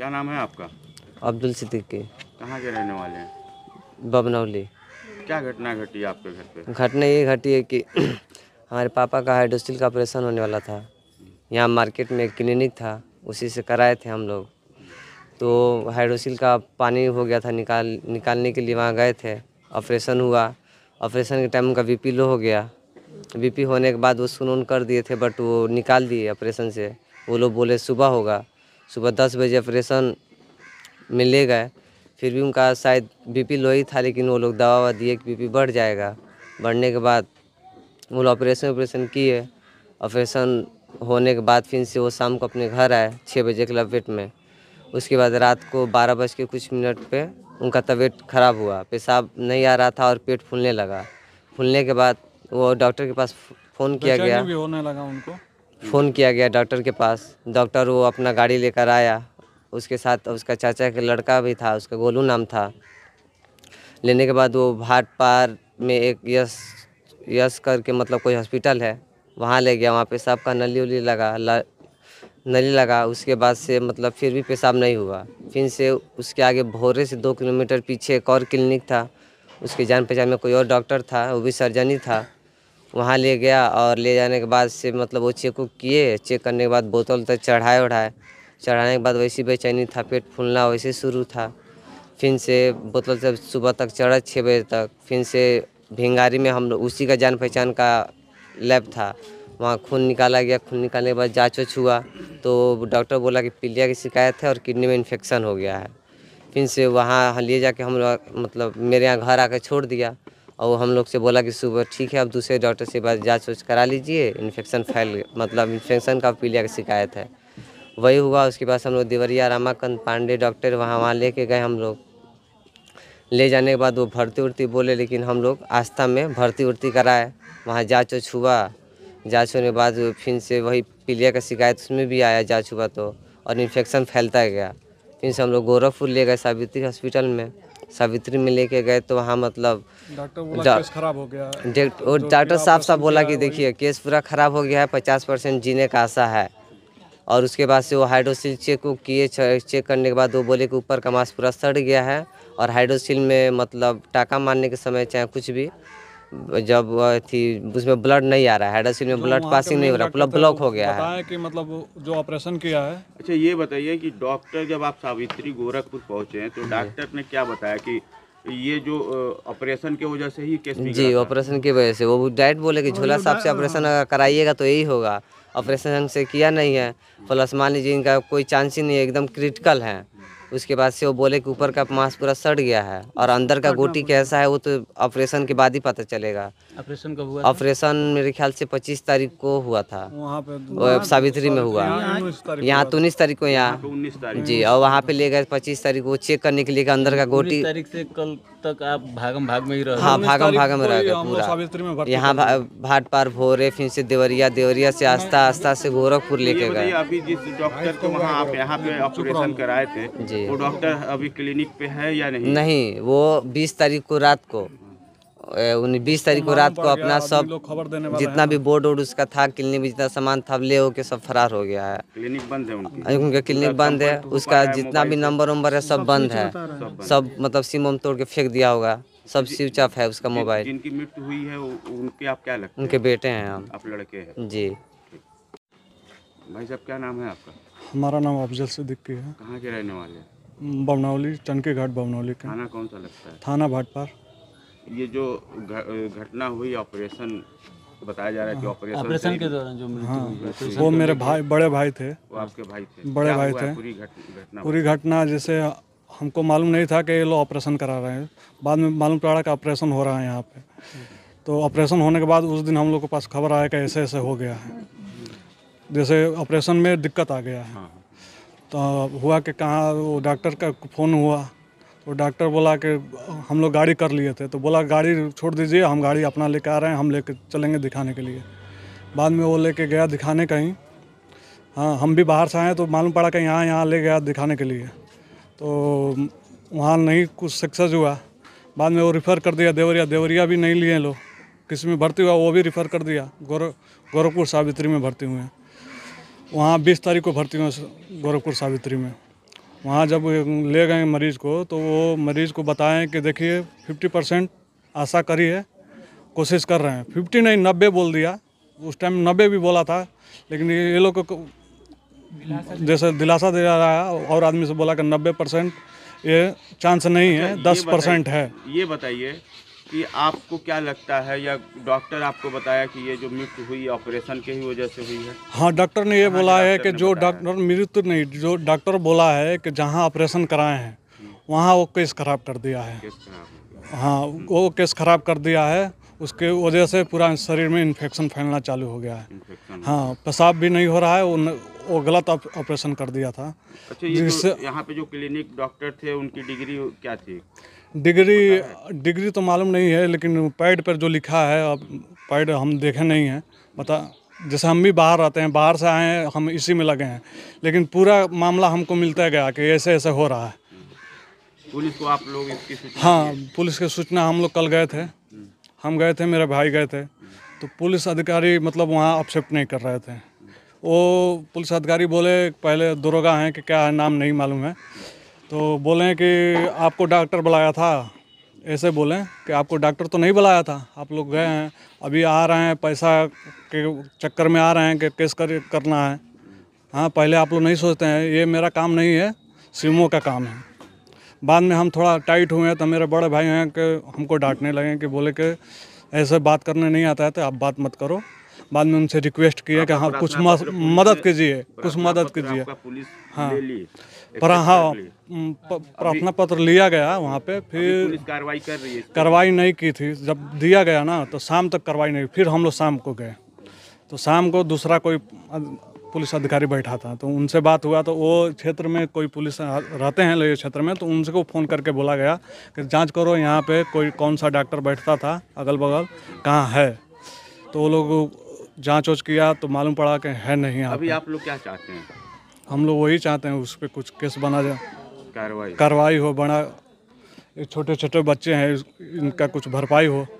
क्या नाम है आपका अब्दुल सिद्दीक कहाँ के रहने वाले हैं बबनौली क्या घटना घटी आपके घर पे घटना ये घटी है कि हमारे पापा का हाइड्रोस्टील का ऑपरेशन होने वाला था यहाँ मार्केट में क्लिनिक था उसी से कराए थे हम लोग तो हाइड्रोसिल का पानी हो गया था निकाल निकालने के लिए वहाँ गए थे ऑपरेशन हुआ ऑपरेशन के टाइम उनका बीपी लो हो गया बीपी होने के बाद वो सुनून कर दिए थे बट वो निकाल दिए ऑपरेशन से वो लोग बोले सुबह होगा सुबह दस बजे ऑपरेशन ले गए फिर भी उनका शायद बीपी लो ही था लेकिन वो लोग दवा ववा दिए कि बीपी बढ़ जाएगा बढ़ने के बाद वो लोग ऑपरेशन ऑपरेशन किए ऑपरेशन होने के बाद फिर से वो शाम को अपने घर आए छः बजे के लपेट में उसके बाद रात को बारह बज के कुछ मिनट पे उनका तबीयत ख़राब हुआ पेशाब नहीं आ रहा था और पेट फूलने लगा फूलने के बाद वो डॉक्टर के पास फ़ोन किया गया भी होने लगा उनको फ़ोन किया गया डॉक्टर के पास डॉक्टर वो अपना गाड़ी लेकर आया उसके साथ उसका चाचा का लड़का भी था उसका गोलू नाम था लेने के बाद वो भाट पार में एक यस यस करके मतलब कोई हॉस्पिटल है वहाँ ले गया वहाँ पेशाब का नली उली लगा ल, नली लगा उसके बाद से मतलब फिर भी पेशाब नहीं हुआ फिर से उसके आगे भोरे से दो किलोमीटर पीछे एक और क्लिनिक था उसके जान पहचान में कोई और डॉक्टर था वो भी सर्जन ही था वहाँ ले गया और ले जाने के बाद से मतलब वो चेक उक किए चेक करने के बाद बोतल तक तो चढ़ाए उढ़ाए चढ़ाने के बाद वैसी बेचैनी था पेट फूलना वैसे शुरू था फिर से बोतल से सुबह तक चढ़ा छः बजे तक फिर से भिंगारी में हम लोग उसी का जान पहचान का लैब था वहाँ खून निकाला गया खून निकालने के बाद जाँच उच हुआ तो डॉक्टर बोला कि पीलिया की शिकायत है और किडनी में इन्फेक्शन हो गया है फिर से वहाँ लिए जाके हम लोग मतलब मेरे यहाँ घर आकर छोड़ दिया और हम लोग से बोला कि सुबह ठीक है आप दूसरे डॉक्टर से बात जाँच वाँच करा लीजिए इन्फेक्शन फैल मतलब इन्फेक्शन का पीलिया की शिकायत है वही हुआ उसके बाद हम लोग देवरिया रामाकंद पांडे डॉक्टर वहाँ वहाँ ले गए हम लोग ले जाने के बाद वो भर्ती उर्ती बोले लेकिन हम लोग आस्था में भर्ती उर्ती कराए वहाँ जाँच वाँच हुआ जाँच होने के बाद फिर से वही पीलिया का शिकायत उसमें भी आया जाँच हुआ तो और इन्फेक्शन फैलता गया फिर से हम लोग गोरखपुर ले गए सावित्री हॉस्पिटल में सावित्री में लेके गए तो वहाँ मतलब डॉक्टर खराब हो गया डॉक्टर साहब साहब बोला कि देखिए केस पूरा ख़राब हो गया है पचास परसेंट जीने का आशा है और उसके बाद से वो हाइड्रोसिल चेक किए चेक करने के बाद वो बोले कि ऊपर का मांस पूरा सड़ गया है और हाइड्रोसिल में मतलब टाका मारने के समय चाहे कुछ भी जब थी उसमें ब्लड नहीं आ रहा है में ब्लड तो पासिंग नहीं हो रहा मतलब ब्लॉक हो गया है कि मतलब जो ऑपरेशन किया है अच्छा ये बताइए कि डॉक्टर जब आप सावित्री गोरखपुर हैं तो डॉक्टर ने क्या बताया कि ये जो ऑपरेशन की वजह से ही केस जी ऑपरेशन की वजह से वो डायरेक्ट बोले कि हाँ, झोला साहब से ऑपरेशन हाँ। अगर कराइएगा तो यही होगा ऑपरेशन से किया नहीं है प्लस हम्म। मान लीजिए इनका कोई चांस ही नहीं है एकदम क्रिटिकल है उसके बाद से वो बोले कि ऊपर का मांस पूरा सड़ गया है और अंदर का गोटी कैसा है वो तो ऑपरेशन के बाद ही पता चलेगा ऑपरेशन कब हुआ ऑपरेशन मेरे ख्याल से 25 तारीख को हुआ था वहाँ पे सावित्री में हुआ यहाँ तो उन्नीस तारीख को यहाँ जी और वहाँ पे ले गए पच्चीस तारीख को चेक करने के लिए अंदर का गोटी तारीख से कल तक आप भागम भाग में ही रहे हाँ भागम भागम में रह गए पूरा यहाँ भाट पार भोरे फिर से देवरिया देवरिया से आस्था आस्था से गोरखपुर लेके गए अभी जिस डॉक्टर को वहाँ आप यहाँ पे ऑपरेशन कराए थे जी वो डॉक्टर अभी क्लिनिक पे है या नहीं नहीं वो बीस तारीख को रात को बीस तारीख को तो रात को अपना सब खबर देने जितना भी बोर्ड वोर्ड उसका था क्लिनिक में जितना सामान था ले होके सब फरार हो गया है क्लिनिक बंद है उनका क्लिनिक बंद है उसका जितना भी नंबर वंबर है सब बंद है सब मतलब सिम वम तोड़ के फेंक दिया होगा सब स्विच ऑफ है उसका मोबाइल जिनकी मृत्यु हुई है उनके आप क्या लगते उनके बेटे हैं हम आप लड़के हैं जी भाई साहब क्या नाम है आपका हमारा नाम अफजल सिद्दीकी है कहाँ के रहने वाले हैं बमनौली टनके घाट बमनावली का थाना कौन सा लगता है थाना भाटपार ये जो घटना हुई ऑपरेशन बताया जा रहा है कि ऑपरेशन हाँ। ऑपरेशन के दौरान जो मृत्यु हाँ, तो वो मेरे भाई बड़े भाई थे वो आपके भाई थे बड़े भाई थे पूरी घटना पूरी घटना जैसे हमको मालूम नहीं था कि ये लोग ऑपरेशन करा रहे हैं बाद में मालूम पड़ा कि ऑपरेशन हो रहा है यहाँ पे तो ऑपरेशन होने के बाद उस दिन हम लोग के पास खबर आया कि ऐसे ऐसे हो गया है जैसे ऑपरेशन में दिक्कत आ गया है हाँ। तो हुआ कि कहाँ वो डॉक्टर का फ़ोन हुआ तो डॉक्टर बोला कि हम लोग गाड़ी कर लिए थे तो बोला गाड़ी छोड़ दीजिए हम गाड़ी अपना लेकर आ रहे हैं हम ले चलेंगे दिखाने के लिए बाद में वो लेके गया दिखाने कहीं हाँ हम भी बाहर से आए तो मालूम पड़ा कि यहाँ यहाँ ले गया दिखाने के लिए तो वहाँ नहीं कुछ सक्सेस हुआ बाद में वो रिफ़र कर दिया देवरिया देवरिया भी नहीं लिए लोग किसी में भर्ती हुआ वो भी रिफ़र कर दिया गौरव गोरखपुर सावित्री में भर्ती हुए हैं वहाँ बीस तारीख को भर्ती हुए गोरखपुर सावित्री में वहाँ जब ले गए मरीज़ को तो वो मरीज़ को बताएं कि देखिए 50 परसेंट आशा करी है कोशिश कर रहे हैं 50 नहीं 90 बोल दिया उस टाइम 90 भी बोला था लेकिन ये लोग को जैसे दिलासा दे रहा है और आदमी से बोला कि नब्बे परसेंट ये चांस नहीं है अच्छा, दस परसेंट है ये बताइए कि आपको क्या लगता है या डॉक्टर आपको बताया कि ये जो मृत्यु हुई ऑपरेशन के ही वजह से हुई है हाँ डॉक्टर ने ये हाँ, बोला है कि जो डॉक्टर मृत्यु नहीं जो डॉक्टर बोला है कि जहाँ ऑपरेशन कराए हैं वहाँ वो केस खराब कर दिया है हाँ वो केस खराब कर दिया है उसके वजह से पूरा शरीर में इन्फेक्शन फैलना चालू हो गया है हाँ पेशाब भी नहीं हो रहा है वो गलत ऑपरेशन कर दिया था अच्छा ये जिससे तो यहाँ पे जो क्लिनिक डॉक्टर थे उनकी डिग्री क्या थी डिग्री डिग्री तो मालूम नहीं है लेकिन पैड पर जो लिखा है अब पैड हम देखे नहीं हैं बता जैसे हम भी बाहर रहते हैं बाहर से आए हैं हम इसी में लगे हैं लेकिन पूरा मामला हमको मिलता गया कि ऐसे ऐसे हो रहा है पुलिस को आप लोग इसकी हाँ पुलिस की सूचना हम लोग कल गए थे हम्म। हम गए थे मेरे भाई गए थे तो पुलिस अधिकारी मतलब वहाँ एक्सेप्ट नहीं कर रहे थे वो पुलिस अधिकारी बोले पहले दरोगा हैं कि क्या है नाम नहीं मालूम है तो बोले कि आपको डॉक्टर बुलाया था ऐसे बोलें कि आपको डॉक्टर तो नहीं बुलाया था आप लोग गए हैं अभी आ रहे हैं पैसा के चक्कर में आ रहे हैं कि केस कर करना है हाँ पहले आप लोग नहीं सोचते हैं ये मेरा काम नहीं है सीमो का काम है बाद में हम थोड़ा टाइट हुए हैं तो मेरे बड़े भाई हैं कि हमको डांटने लगे कि बोले कि ऐसे बात करने नहीं आता है तो आप बात मत करो बाद में उनसे रिक्वेस्ट किया कि हाँ कुछ मदद कीजिए कुछ मदद कीजिए हाँ पर हाँ प्रार्थना पत्र लिया गया वहाँ पे फिर कार्रवाई कर रही है कार्रवाई नहीं की थी जब दिया गया ना तो शाम तक कार्रवाई नहीं फिर हम लोग शाम को गए तो शाम को दूसरा कोई पुलिस अधिकारी बैठा था तो उनसे बात हुआ तो वो क्षेत्र में कोई पुलिस रहते हैं लोग क्षेत्र में तो उनसे को फ़ोन करके बोला गया कि जांच करो यहाँ पे कोई कौन सा डॉक्टर बैठता था अगल बगल कहाँ है तो वो लोग जाँच वाँच किया तो मालूम पड़ा कि है नहीं अभी आप लोग क्या चाहते हैं हम लोग वही चाहते हैं उस पर कुछ केस बना जाए कार्रवाई कार्रवाई हो बना ये छोटे छोटे बच्चे हैं इनका कुछ भरपाई हो